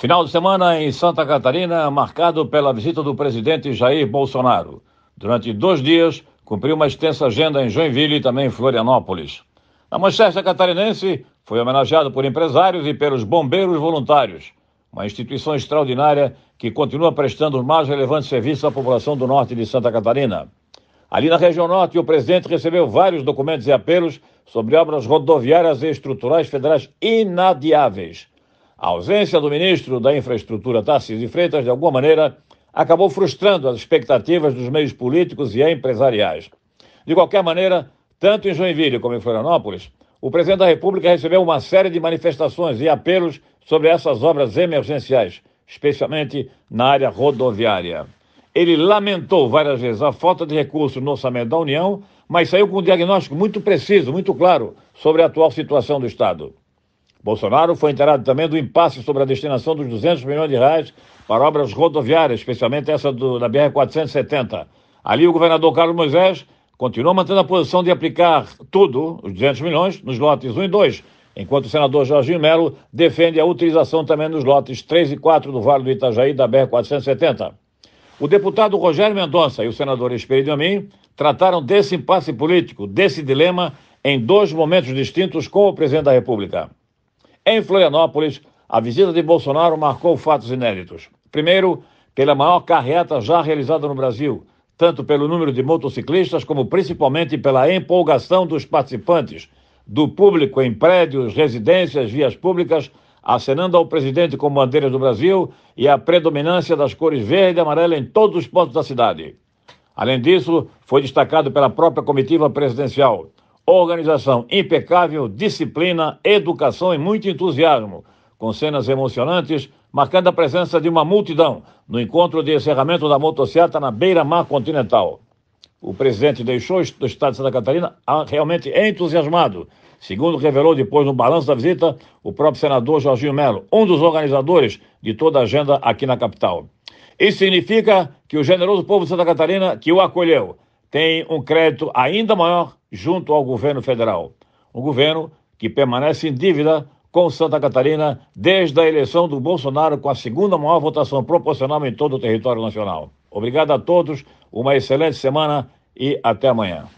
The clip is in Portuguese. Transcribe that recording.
Final de semana em Santa Catarina, marcado pela visita do presidente Jair Bolsonaro. Durante dois dias, cumpriu uma extensa agenda em Joinville e também em Florianópolis. Na Manchester Catarinense, foi homenageado por empresários e pelos bombeiros voluntários, uma instituição extraordinária que continua prestando os mais relevantes serviços à população do norte de Santa Catarina. Ali na região norte, o presidente recebeu vários documentos e apelos sobre obras rodoviárias e estruturais federais inadiáveis. A ausência do ministro da Infraestrutura Tarcísio de Freitas, de alguma maneira, acabou frustrando as expectativas dos meios políticos e empresariais. De qualquer maneira, tanto em Joinville como em Florianópolis, o presidente da República recebeu uma série de manifestações e apelos sobre essas obras emergenciais, especialmente na área rodoviária. Ele lamentou várias vezes a falta de recursos no orçamento da União, mas saiu com um diagnóstico muito preciso, muito claro, sobre a atual situação do Estado. Bolsonaro foi enterado também do impasse sobre a destinação dos 200 milhões de reais para obras rodoviárias, especialmente essa do, da BR-470. Ali, o governador Carlos Moisés continuou mantendo a posição de aplicar tudo, os 200 milhões, nos lotes 1 e 2, enquanto o senador Jorginho Melo defende a utilização também dos lotes 3 e 4 do Vale do Itajaí da BR-470. O deputado Rogério Mendonça e o senador Espírito Amin trataram desse impasse político, desse dilema, em dois momentos distintos com o presidente da República. Em Florianópolis, a visita de Bolsonaro marcou fatos inéditos. Primeiro, pela é maior carreta já realizada no Brasil, tanto pelo número de motociclistas como principalmente pela empolgação dos participantes, do público em prédios, residências, vias públicas, acenando ao presidente com bandeiras do Brasil e a predominância das cores verde e amarela em todos os pontos da cidade. Além disso, foi destacado pela própria comitiva presidencial Organização impecável, disciplina, educação e muito entusiasmo, com cenas emocionantes, marcando a presença de uma multidão no encontro de encerramento da motociata na beira-mar continental. O presidente deixou o estado de Santa Catarina ah, realmente entusiasmado, segundo revelou depois no balanço da visita o próprio senador Jorginho Melo, um dos organizadores de toda a agenda aqui na capital. Isso significa que o generoso povo de Santa Catarina que o acolheu tem um crédito ainda maior junto ao governo federal. Um governo que permanece em dívida com Santa Catarina desde a eleição do Bolsonaro, com a segunda maior votação proporcional em todo o território nacional. Obrigado a todos, uma excelente semana e até amanhã.